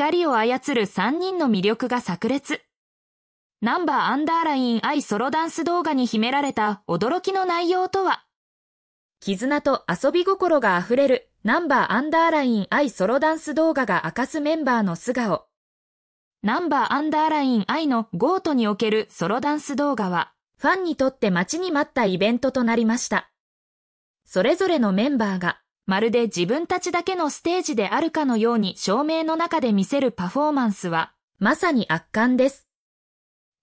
光を操る3人の魅力が炸裂。ナンバーアンダーライン愛ソロダンス動画に秘められた驚きの内容とは絆と遊び心が溢れるナンバーアンダーライン愛ソロダンス動画が明かすメンバーの素顔。ナンバーアンダーライン愛のゴートにおけるソロダンス動画は、ファンにとって待ちに待ったイベントとなりました。それぞれのメンバーがまるで自分たちだけのステージであるかのように照明の中で見せるパフォーマンスは、まさに圧巻です。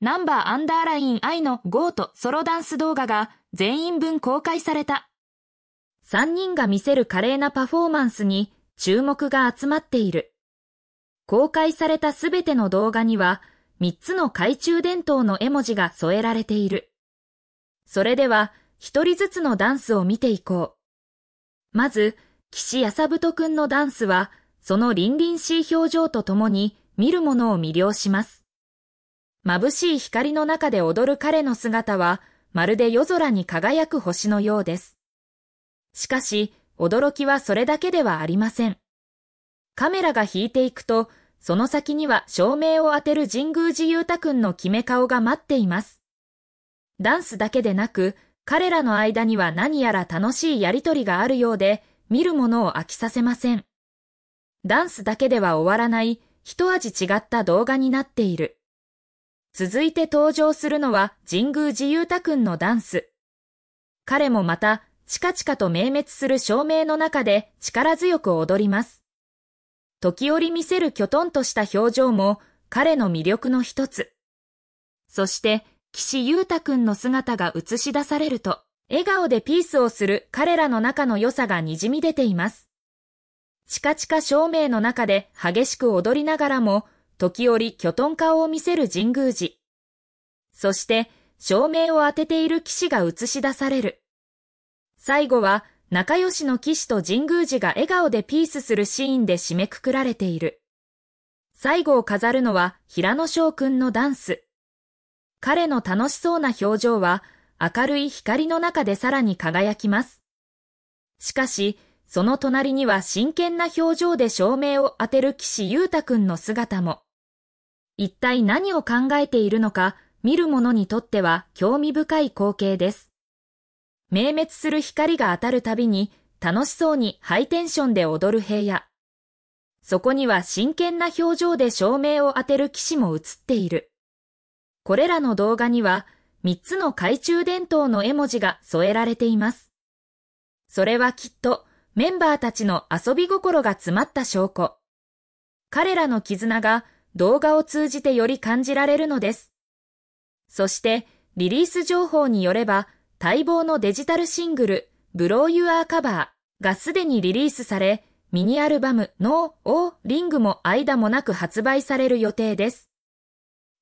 ナンバーアンダーライン I の GO とソロダンス動画が全員分公開された。3人が見せる華麗なパフォーマンスに注目が集まっている。公開されたすべての動画には、3つの懐中電灯の絵文字が添えられている。それでは、1人ずつのダンスを見ていこう。まず、岸さぶとくんのダンスは、その凛々しい表情とともに、見る者を魅了します。眩しい光の中で踊る彼の姿は、まるで夜空に輝く星のようです。しかし、驚きはそれだけではありません。カメラが引いていくと、その先には照明を当てる神宮寺勇太くんの決め顔が待っています。ダンスだけでなく、彼らの間には何やら楽しいやりとりがあるようで、見るものを飽きさせません。ダンスだけでは終わらない、一味違った動画になっている。続いて登場するのは神宮寺勇太くんのダンス。彼もまた、チカチカと明滅する照明の中で力強く踊ります。時折見せるきょとんとした表情も彼の魅力の一つ。そして岸優太くんの姿が映し出されると、笑顔でピースをする彼らの仲の良さがにじみ出ています。チカチカ照明の中で激しく踊りながらも、時折巨トン顔を見せる神宮寺。そして、照明を当てている騎士が映し出される。最後は、仲良しの騎士と神宮寺が笑顔でピースするシーンで締めくくられている。最後を飾るのは、平野翔くんのダンス。彼の楽しそうな表情は明るい光の中でさらに輝きます。しかし、その隣には真剣な表情で照明を当てる岸優太くんの姿も。一体何を考えているのか、見る者にとっては興味深い光景です。明滅する光が当たるたびに、楽しそうにハイテンションで踊る部屋。そこには真剣な表情で照明を当てる騎士も映っている。これらの動画には、3つの懐中電灯の絵文字が添えられています。それはきっと、メンバーたちの遊び心が詰まった証拠。彼らの絆が動画を通じてより感じられるのです。そして、リリース情報によれば、待望のデジタルシングル、ブローユアーカバーがすでにリリースされ、ミニアルバム、ノー・オー・リングも間もなく発売される予定です。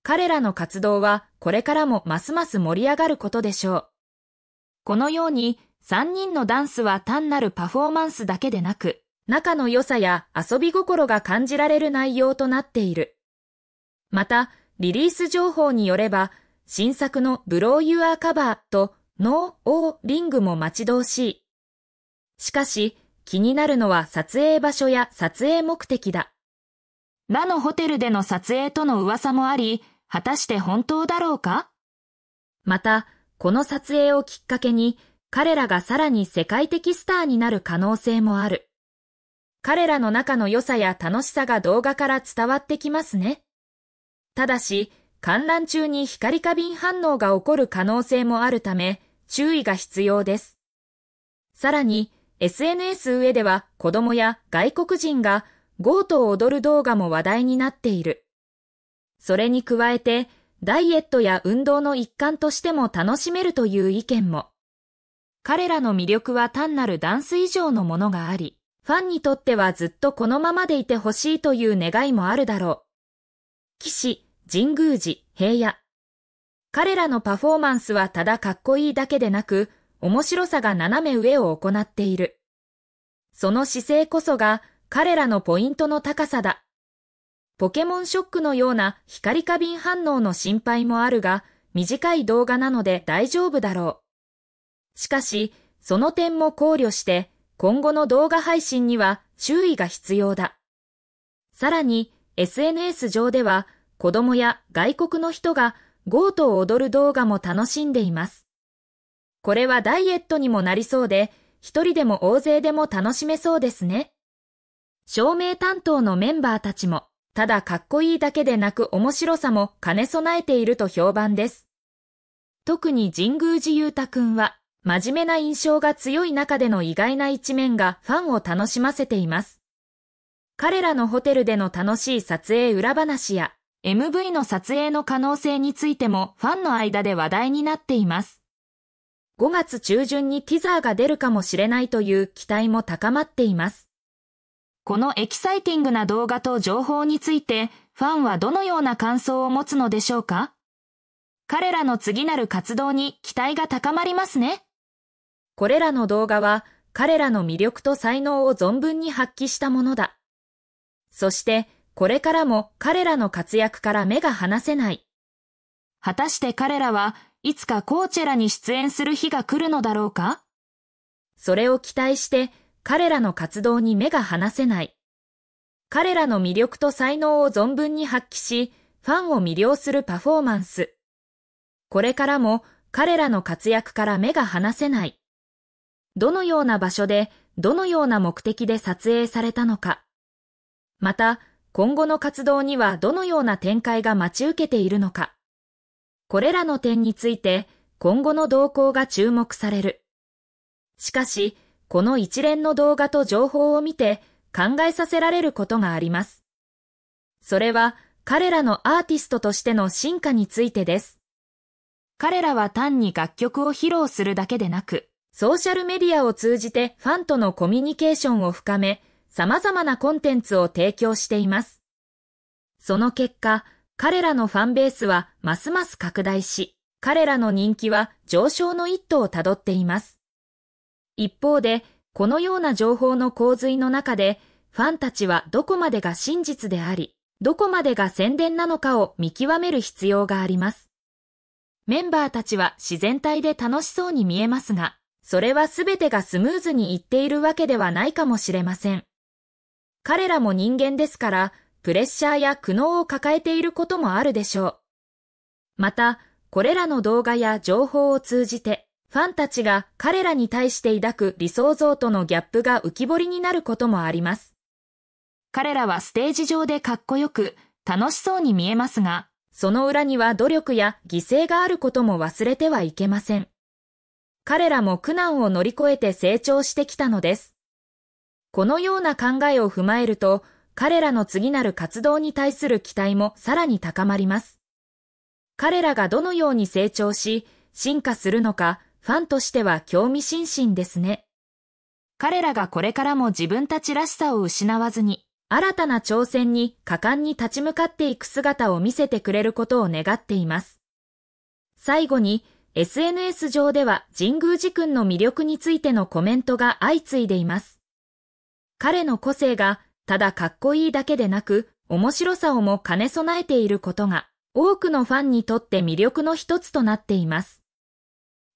彼らの活動はこれからもますます盛り上がることでしょう。このように3人のダンスは単なるパフォーマンスだけでなく、仲の良さや遊び心が感じられる内容となっている。また、リリース情報によれば、新作のブローユアーカバーとノー・オー・リングも待ち遠しい。しかし、気になるのは撮影場所や撮影目的だ。ラのホテルでの撮影との噂もあり、果たして本当だろうかまた、この撮影をきっかけに彼らがさらに世界的スターになる可能性もある。彼らの中の良さや楽しさが動画から伝わってきますね。ただし、観覧中に光過敏反応が起こる可能性もあるため、注意が必要です。さらに、SNS 上では子供や外国人がゴートを踊る動画も話題になっている。それに加えて、ダイエットや運動の一環としても楽しめるという意見も。彼らの魅力は単なるダンス以上のものがあり、ファンにとってはずっとこのままでいてほしいという願いもあるだろう。騎士、神宮寺、平野。彼らのパフォーマンスはただかっこいいだけでなく、面白さが斜め上を行っている。その姿勢こそが彼らのポイントの高さだ。ポケモンショックのような光過敏反応の心配もあるが、短い動画なので大丈夫だろう。しかし、その点も考慮して、今後の動画配信には注意が必要だ。さらに、SNS 上では、子供や外国の人がゴートを踊る動画も楽しんでいます。これはダイエットにもなりそうで、一人でも大勢でも楽しめそうですね。照明担当のメンバーたちも。ただかっこいいだけでなく面白さも兼ね備えていると評判です。特に神宮寺雄太くんは、真面目な印象が強い中での意外な一面がファンを楽しませています。彼らのホテルでの楽しい撮影裏話や、MV の撮影の可能性についてもファンの間で話題になっています。5月中旬にティザーが出るかもしれないという期待も高まっています。このエキサイティングな動画と情報についてファンはどのような感想を持つのでしょうか彼らの次なる活動に期待が高まりますね。これらの動画は彼らの魅力と才能を存分に発揮したものだ。そしてこれからも彼らの活躍から目が離せない。果たして彼らはいつかコーチェラに出演する日が来るのだろうかそれを期待して彼らの活動に目が離せない。彼らの魅力と才能を存分に発揮し、ファンを魅了するパフォーマンス。これからも彼らの活躍から目が離せない。どのような場所で、どのような目的で撮影されたのか。また、今後の活動にはどのような展開が待ち受けているのか。これらの点について、今後の動向が注目される。しかし、この一連の動画と情報を見て考えさせられることがあります。それは彼らのアーティストとしての進化についてです。彼らは単に楽曲を披露するだけでなく、ソーシャルメディアを通じてファンとのコミュニケーションを深め、様々なコンテンツを提供しています。その結果、彼らのファンベースはますます拡大し、彼らの人気は上昇の一途をたどっています。一方で、このような情報の洪水の中で、ファンたちはどこまでが真実であり、どこまでが宣伝なのかを見極める必要があります。メンバーたちは自然体で楽しそうに見えますが、それは全てがスムーズにいっているわけではないかもしれません。彼らも人間ですから、プレッシャーや苦悩を抱えていることもあるでしょう。また、これらの動画や情報を通じて、ファンたちが彼らに対して抱く理想像とのギャップが浮き彫りになることもあります。彼らはステージ上でかっこよく、楽しそうに見えますが、その裏には努力や犠牲があることも忘れてはいけません。彼らも苦難を乗り越えて成長してきたのです。このような考えを踏まえると、彼らの次なる活動に対する期待もさらに高まります。彼らがどのように成長し、進化するのか、ファンとしては興味津々ですね。彼らがこれからも自分たちらしさを失わずに、新たな挑戦に果敢に立ち向かっていく姿を見せてくれることを願っています。最後に、SNS 上では神宮寺君の魅力についてのコメントが相次いでいます。彼の個性が、ただかっこいいだけでなく、面白さをも兼ね備えていることが、多くのファンにとって魅力の一つとなっています。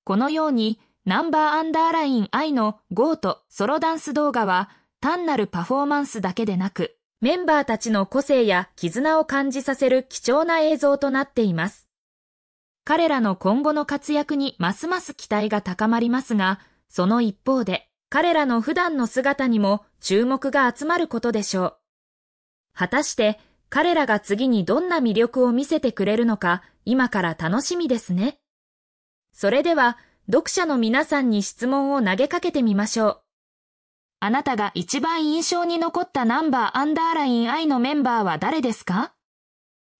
このように、ナンバーアンダーライン I のゴーとソロダンス動画は、単なるパフォーマンスだけでなく、メンバーたちの個性や絆を感じさせる貴重な映像となっています。彼らの今後の活躍にますます期待が高まりますが、その一方で、彼らの普段の姿にも注目が集まることでしょう。果たして彼らが次にどんな魅力を見せてくれるのか今から楽しみですね。それでは、読者の皆さんに質問を投げかけてみましょう。あなたが一番印象に残ったナンバーアンダーライン I のメンバーは誰ですか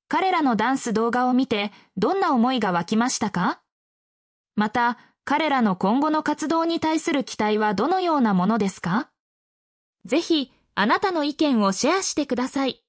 彼らのダンス動画を見て、どんな思いが湧きましたかまた、彼らの今後の活動に対する期待はどのようなものですかぜひ、あなたの意見をシェアしてください。